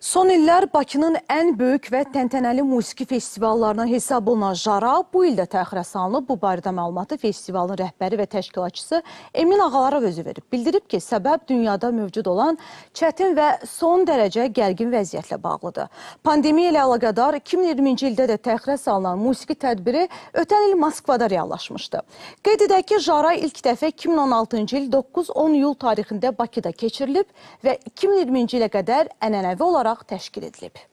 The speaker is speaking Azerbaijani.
Son illər Bakının ən böyük və təntənəli musiqi festivallarından hesab olunan Jara bu ildə təxirə salınıb. Bu barədə məlumatı festivalın rəhbəri və təşkilatçısı Emin Ağalarov özü verib. Bildirib ki, səbəb dünyada mövcud olan çətin və son dərəcə gərgin vəziyyətlə bağlıdır. Pandemiya ilə əlaqədar 2020-ci ildə də təxirə salınan musiqi tədbiri ötən il Moskvada reallaşmışdı. Qeyd edək ki, Jara ilk dəfə 2016-cı il 9-10 iyul tarixində Bakıda keçirilib və 2020-ci ilə qədər ənənəvi olaraq olaraq təşkil edilib.